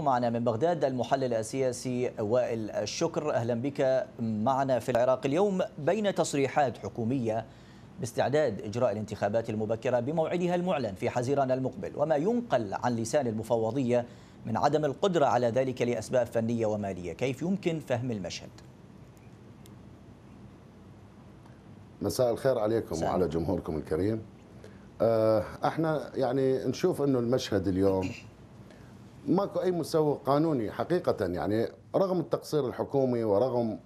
معنا من بغداد المحلل السياسي وائل الشكر اهلا بك معنا في العراق اليوم بين تصريحات حكوميه باستعداد اجراء الانتخابات المبكره بموعدها المعلن في حزيران المقبل وما ينقل عن لسان المفوضيه من عدم القدره على ذلك لاسباب فنيه وماليه، كيف يمكن فهم المشهد؟ مساء الخير عليكم سهل. وعلى جمهوركم الكريم. آه، احنا يعني نشوف انه المشهد اليوم ماكو اي مسوغ قانوني حقيقه يعني رغم التقصير الحكومي ورغم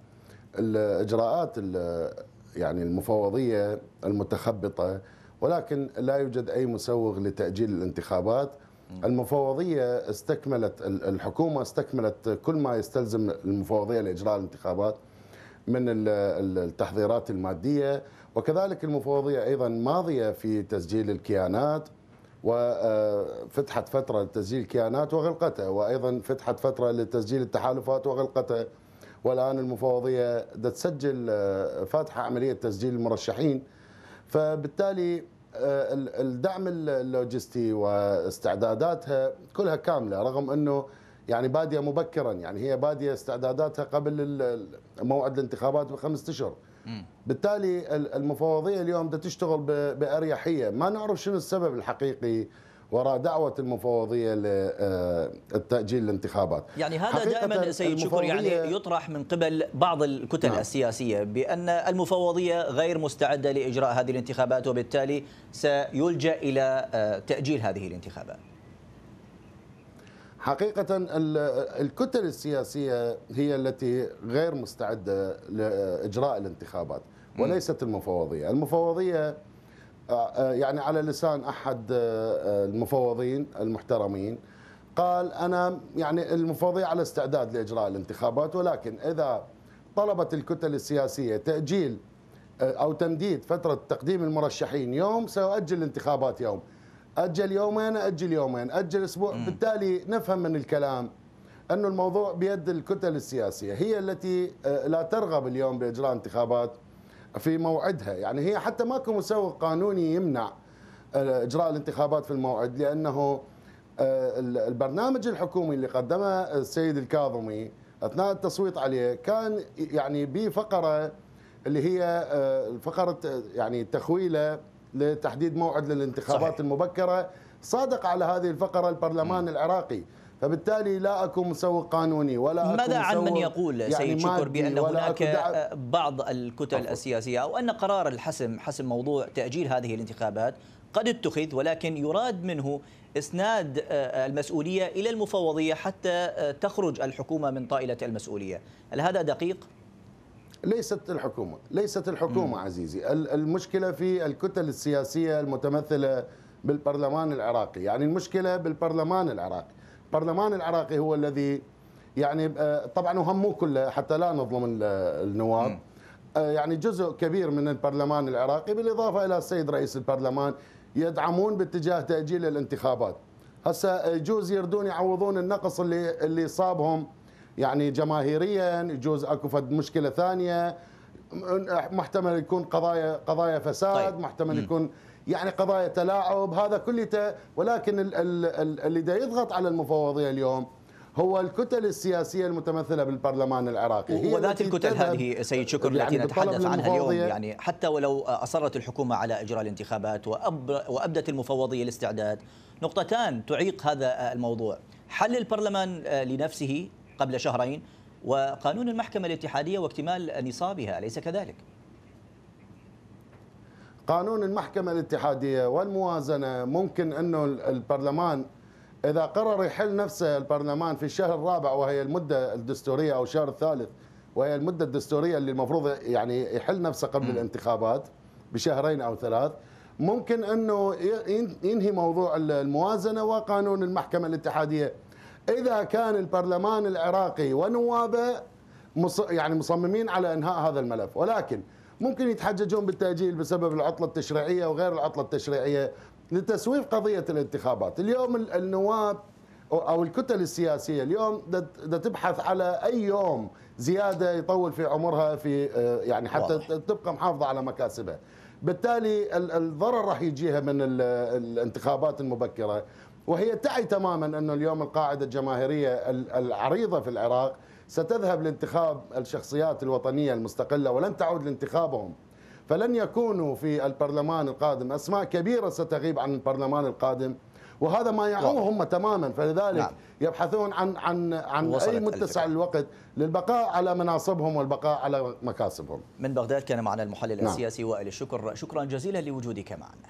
الاجراءات يعني المفوضيه المتخبطه ولكن لا يوجد اي مسوغ لتاجيل الانتخابات المفوضيه استكملت الحكومه استكملت كل ما يستلزم المفوضيه لاجراء الانتخابات من التحضيرات الماديه وكذلك المفوضيه ايضا ماضيه في تسجيل الكيانات وفتحت فترة لتسجيل كيانات وغلقتها وأيضا فتحت فترة لتسجيل التحالفات وغلقتها والآن المفوضية تسجل آه، فاتحة عملية تسجيل المرشحين فبالتالي آه، الدعم اللوجستي واستعداداتها كلها كامله رغم انه يعني باديه مبكرا يعني هي باديه استعداداتها قبل موعد الانتخابات بخمسة اشهر بالتالي المفوضيه اليوم بدها تشتغل باريحيه ما نعرف شنو السبب الحقيقي وراء دعوة المفوضية للتأجيل آه، الانتخابات يعني هذا دائما سيد شكر يعني يطرح من قبل بعض الكتل نعم. السياسية بأن المفوضية غير مستعدة لإجراء هذه الانتخابات وبالتالي سيلجأ إلى آه، تأجيل هذه الانتخابات حقيقة الكتل السياسية هي التي غير مستعدة لإجراء الانتخابات وليست المفوضية المفوضية آه، آه، يعني على لسان أحد آه، المفوضين المحترمين قال أنا يعني المفوضية على استعداد لإجراء الانتخابات ولكن إذا طلبت الكتل السياسية تأجيل أو تمديد فترة تقديم المرشحين يوم سأؤجل الانتخابات يوم اجل يومين اجل يومين اجل اسبوع م. بالتالي نفهم من الكلام انه الموضوع بيد الكتل السياسيه هي التي آه، لا ترغب اليوم باجراء انتخابات في موعدها يعني هي حتى ماكو مسوغ قانوني يمنع آه، اجراء الانتخابات في الموعد لانه آه، البرنامج الحكومي اللي قدمه السيد الكاظمي اثناء التصويت عليه كان يعني بفقره اللي هي فقره يعني تخويله لتحديد موعد للانتخابات صحيح. المبكره صادق على هذه الفقره البرلمان م. العراقي فبالتالي لا اكون مسوق قانوني ولا أكون ماذا عن من يقول يعني سيد شكر بان هناك بعض الكتل أفضل. السياسيه او ان قرار الحسم حسم موضوع تاجيل هذه الانتخابات قد اتخذ ولكن يراد منه اسناد آه، آه، المسؤوليه الى المفوضيه حتى آه، تخرج الحكومه من طائله المسؤوليه، هل هذا دقيق؟ ليست الحكومة ليست الحكومة عزيزي المشكلة في الكتل السياسية المتمثلة بالبرلمان العراقي يعني المشكلة بالبرلمان العراقي البرلمان العراقي هو الذي يعني آه، طبعا وهم مو كله حتى لا نظلم النواب آه، يعني جزء كبير من البرلمان العراقي بالإضافة إلى السيد رئيس البرلمان يدعمون باتجاه تأجيل الانتخابات هسه يجوز يردون يعوضون النقص اللي اللي صابهم يعني جماهيريا يجوز اكو فد مشكله ثانيه محتمل يكون قضايا قضايا فساد طيب. محتمل يكون يعني قضايا تلاعب هذا كلته ولكن اللي دا يضغط على المفوضيه اليوم هو الكتل السياسيه المتمثله بالبرلمان العراقي هي وذات الكتل هذه سيد شكر يعني التي نتحدث عنها اليوم يعني حتى ولو اصرت الحكومه على اجراء الانتخابات وابدت المفوضيه الاستعداد نقطتان تعيق هذا الموضوع حل البرلمان لنفسه قبل شهرين وقانون المحكمة الاتحادية واكتمال نصابها أليس كذلك؟ قانون المحكمة الاتحادية والموازنة ممكن أنه البرلمان إذا قرر يحل نفسه البرلمان في الشهر الرابع وهي المدة الدستورية أو الشهر الثالث وهي المدة الدستورية اللي المفروض يعني يحل نفسه قبل الانتخابات بشهرين أو ثلاث ممكن أنه ينهي موضوع الموازنة وقانون المحكمة الاتحادية اذا كان البرلمان العراقي ونوابه يعني مصممين على انهاء هذا الملف ولكن ممكن يتحججون بالتاجيل بسبب العطله التشريعيه وغير العطله التشريعيه لتسويف قضيه الانتخابات، اليوم النواب او الكتل السياسيه اليوم دا تبحث على اي يوم زياده يطول في عمرها في آه، يعني حتى واضح. تبقى محافظه على مكاسبها. بالتالي الضرر راح يجيها من الانتخابات المبكره وهي تعي تماما أنه اليوم القاعدة الجماهيرية العريضة في العراق ستذهب لانتخاب الشخصيات الوطنية المستقلة ولن تعود لانتخابهم فلن يكونوا في البرلمان القادم أسماء كبيرة ستغيب عن البرلمان القادم وهذا ما يعوهم هم تماما فلذلك نعم. يبحثون عن عن عن اي متسع الوقت للبقاء على مناصبهم والبقاء على مكاسبهم. من بغداد كان معنا المحلل نعم. السياسي وائل الشكر، شكرا جزيلا لوجودك معنا.